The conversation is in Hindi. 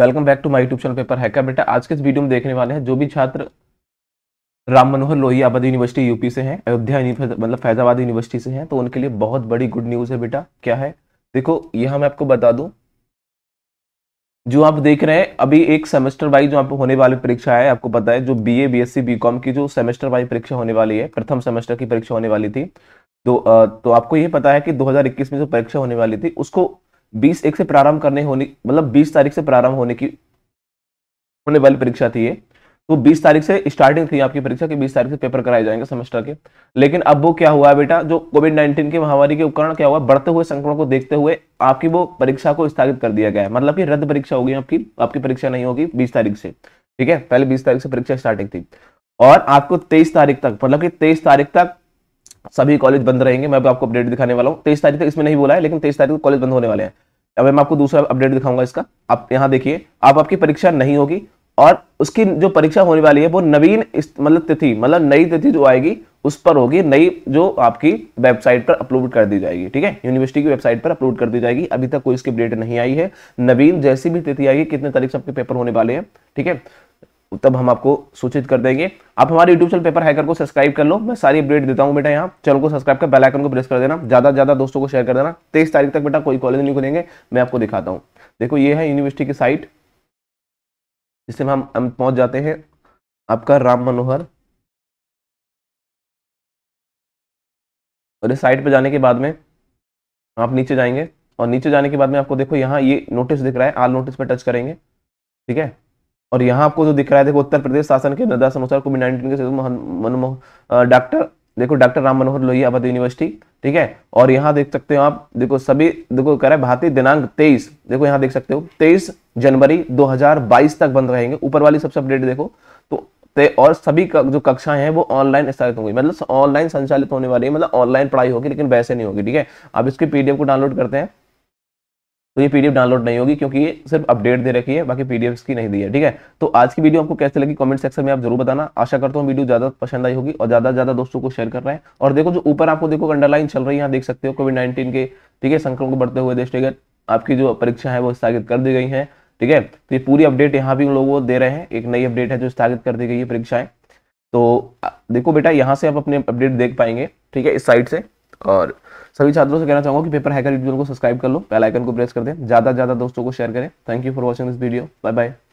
welcome back to my YouTube channel paper hacker बेटा आज के इस वीडियो में देखने वाले हैं जो भी छात्र राम मनोहर लोहिया आबादी यूनिवर्सिटी यूपी से हैं अयोध्या मतलब फैजाबाद यूनिवर्सिटी से हैं तो उनके लिए बहुत बड़ी गुड न्यूज़ है बेटा क्या है देखो यहाँ मैं आपको बता दूँ जो आप देख रहे हैं अभी एक सेमेस्टर वाइज जो आप होने वाली परीक्षा है आपको पता है जो बी ए बी की जो सेमेस्टर वाइज परीक्षा होने वाली है प्रथम सेमेस्टर की परीक्षा होने वाली थी तो तो आपको ये पता है कि 2021 में जो परीक्षा होने वाली थी उसको बीस एक से प्रारंभ करने होने मतलब बीस तारीख से प्रारंभ होने की होने वाली परीक्षा थी ये तो बीस तारीख से स्टार्टिंग थी आपकी परीक्षा की बीस तारीख से पेपर कराए जाएंगे सेमेस्टर के लेकिन अब वो क्या हुआ बेटा जो कोविड नाइन्टीन की महामारी के उपकरण क्या हुआ बढ़ते हुए संक्रमण को देखते हुए आपकी वो परीक्षा को स्थगित कर दिया गया है मतलब कि रद्द परीक्षा होगी आपकी आपकी परीक्षा नहीं होगी बीस तारीख से ठीक है पहले बीस तारीख से परीक्षा स्टार्टिंग थी और आपको तेईस तारीख तक मतलब की तेईस तारीख तक सभी कॉलेज बंद रहेंगे मैं आपको अपडेट दिखाने वाला हूँ तेईस तारीख तक इसमें नहीं बोला है लेकिन तेईस तारीख को कॉलेज बंद होने वाले हैं अब मैं आपको दूसरा अपडेट दिखाऊंगा इसका आप यहाँ देखिए आप आपकी परीक्षा नहीं होगी और उसकी जो परीक्षा होने वाली है वो नवीन मतलब तिथि मतलब नई तिथि जो आएगी उस पर होगी नई जो आपकी वेबसाइट पर अपलोड कर दी जाएगी ठीक है यूनिवर्सिटी की वेबसाइट पर अपलोड कर दी जाएगी अभी तक कोई इसकी अपडेट नहीं आई है नवीन जैसी भी तिथि आएगी कितने तारीख से आपके पेपर होने वाले हैं ठीक है तब हम आपको सूचित कर देंगे आप हमारे यूट्यूब चैनल पेपर हैकर को सब्सक्राइब कर लो मैं सारी अपडेट देता हूँ बेटा यहाँ चैनल को सब्सक्राइब कर बेल आइकन को प्रेस कर देना ज्यादा ज्यादा दोस्तों को शेयर कर देना तेईस तारीख तक बेटा कोई कॉलेज नहीं खुलेंगे मैं आपको दिखाता हूँ देखो ये है यूनिवर्सिटी की साइट जिससे हम पहुंच जाते हैं आपका राम मनोहर और इस साइट पर जाने के बाद में आप नीचे जाएंगे और नीचे जाने के बाद में आपको देखो यहाँ ये नोटिस दिख रहा है आल नोटिस पर टच करेंगे ठीक है और यहाँ आपको जो दिख रहा है देखो उत्तर प्रदेश शासन के निर्देश अनुसार कोविड नाइन्टीन के डॉक्टर देखो डॉक्टर राम मनोहर लोहिया अवध यूनिवर्सिटी ठीक है और यहाँ देख सकते हो आप देखो सभी देखो कह रहे भारतीय दिनांक 23 देखो यहाँ देख सकते हो 23 जनवरी 2022 तक बंद रहेंगे ऊपर वाली सबसे अपडेट देखो तो ते और सभी का, जो कक्षाएं हैं वो ऑनलाइन स्थापित होंगी मतलब ऑनलाइन संचालित होने वाली है मतलब ऑनलाइन पढ़ाई होगी लेकिन वैसे नहीं होगी ठीक है आप इसकी पीडीएफ को डाउनलोड करते हैं तो ये पीडीएफ डाउनलोड नहीं होगी क्योंकि ये सिर्फ अपडेट दे रखी है बाकी पीडीएफ की नहीं दी है ठीक है तो आज की वीडियो आपको कैसे लगी कमेंट सेक्शन में आप जरूर बताना आशा करता हूँ वीडियो ज्यादा पसंद आई होगी और ज्यादा ज्यादा दोस्तों को शेयर कर रहे हैं और देखो जो ऊपर आपको देखो अंडरलाइन चल रही है देख सकते हो कोविड नाइन्टीन के ठीक है संक्रमण को बढ़ते हुए देश आपकी जो परीक्षा है वो स्थगित कर दी गई है ठीक है तो ये पूरी अपडेट यहाँ भी उन लोगों को दे रहे हैं एक नई अपडेट है जो स्थगित कर दी गई है परीक्षाएं तो देखो बेटा यहाँ से आप अपने अपडेट देख पाएंगे ठीक है इस साइड से और सभी छात्रों से कहना चाहूंगा कि पेपर हैकर यूट्यूब को सब्सक्राइब कर लो पहला आइकन को प्रेस कर दें ज़्यादा ज़्यादा दोस्तों को शेयर करें thank you for watching this video bye bye